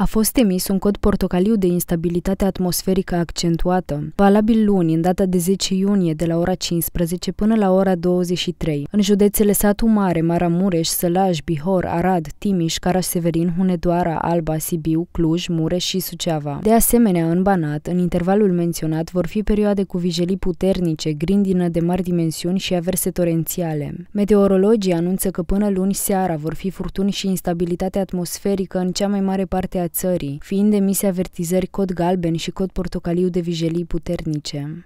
A fost emis un cod portocaliu de instabilitate atmosferică accentuată, valabil luni, în data de 10 iunie, de la ora 15 până la ora 23, în județele Satu Mare, Maramureș, Sălaj, Bihor, Arad, Timiș, Caraș-Severin, Hunedoara, Alba, Sibiu, Cluj, Mureș și Suceava. De asemenea, în Banat, în intervalul menționat, vor fi perioade cu vijelii puternice, grindină de mari dimensiuni și averse torențiale. Meteorologii anunță că până luni seara vor fi furtuni și instabilitate atmosferică în cea mai mare parte a țării, fiind emise avertizări cod galben și cod portocaliu de vijelii puternice.